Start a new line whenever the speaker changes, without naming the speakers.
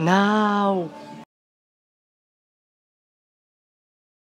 now